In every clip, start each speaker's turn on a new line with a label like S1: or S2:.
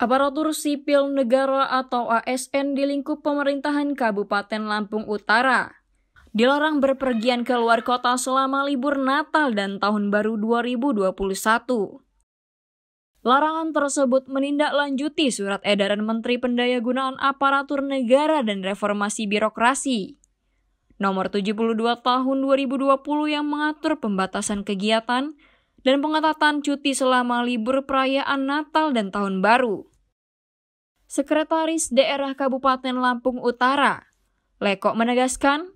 S1: Aparatur Sipil Negara atau ASN di lingkup pemerintahan Kabupaten Lampung Utara dilarang berpergian ke luar kota selama libur Natal dan Tahun Baru 2021. Larangan tersebut menindaklanjuti surat edaran Menteri Pendayagunaan Aparatur Negara dan Reformasi Birokrasi nomor 72 tahun 2020 yang mengatur pembatasan kegiatan dan pengetatan cuti selama libur perayaan Natal dan Tahun Baru. Sekretaris Daerah Kabupaten Lampung Utara. Lekok menegaskan,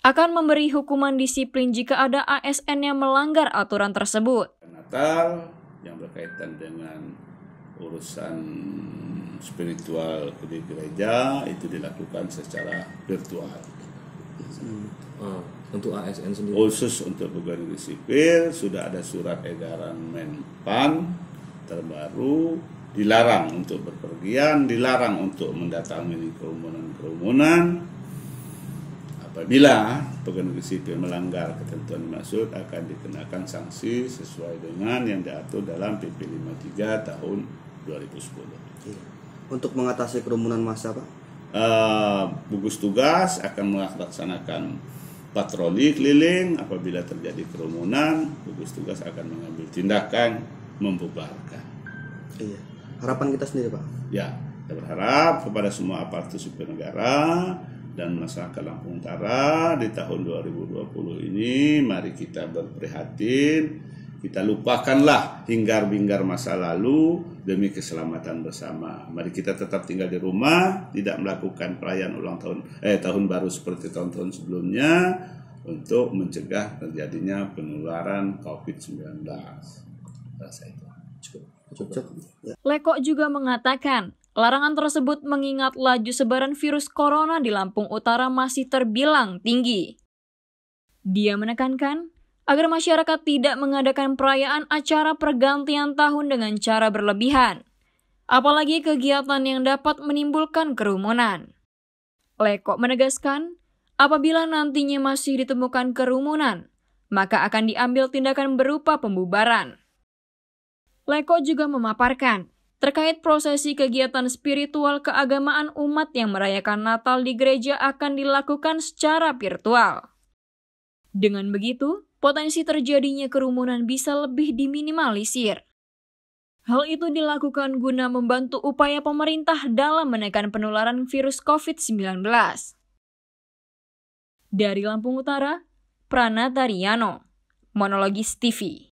S1: akan memberi hukuman disiplin jika ada ASN yang melanggar aturan tersebut.
S2: Natal yang berkaitan dengan urusan spiritual di gereja itu dilakukan secara virtual. Hmm. Oh, untuk ASN sendiri. Khusus untuk pegawai negeri sipil sudah ada surat edaran Menpan terbaru dilarang untuk berpergian, dilarang untuk mendatangi kerumunan-kerumunan. Apabila pegawai sipil melanggar ketentuan dimaksud akan dikenakan sanksi sesuai dengan yang diatur dalam PP 53 tahun 2010. Untuk mengatasi kerumunan massa, Pak? Uh, gugus tugas akan melaksanakan patroli keliling apabila terjadi kerumunan gugus tugas akan mengambil tindakan membubarkan iya harapan kita sendiri pak ya kita berharap kepada semua aparatur sipil negara dan masyarakat Lampung Utara di tahun 2020 ini mari kita berprihatin kita lupakanlah hinggar bingar masa lalu demi keselamatan bersama. Mari kita tetap tinggal di rumah, tidak melakukan perayaan ulang tahun eh tahun baru seperti tahun-tahun sebelumnya untuk mencegah terjadinya penularan COVID-19. Rasa itu cukup.
S1: Ya. Lekok juga mengatakan, larangan tersebut mengingat laju sebaran virus corona di Lampung Utara masih terbilang tinggi. Dia menekankan agar masyarakat tidak mengadakan perayaan acara pergantian tahun dengan cara berlebihan, apalagi kegiatan yang dapat menimbulkan kerumunan. Lekok menegaskan, apabila nantinya masih ditemukan kerumunan, maka akan diambil tindakan berupa pembubaran. Leko juga memaparkan terkait prosesi kegiatan spiritual keagamaan umat yang merayakan Natal di gereja akan dilakukan secara virtual. Dengan begitu, potensi terjadinya kerumunan bisa lebih diminimalisir. Hal itu dilakukan guna membantu upaya pemerintah dalam menekan penularan virus COVID-19. Dari Lampung Utara, Pranata Riano, Monologis TV.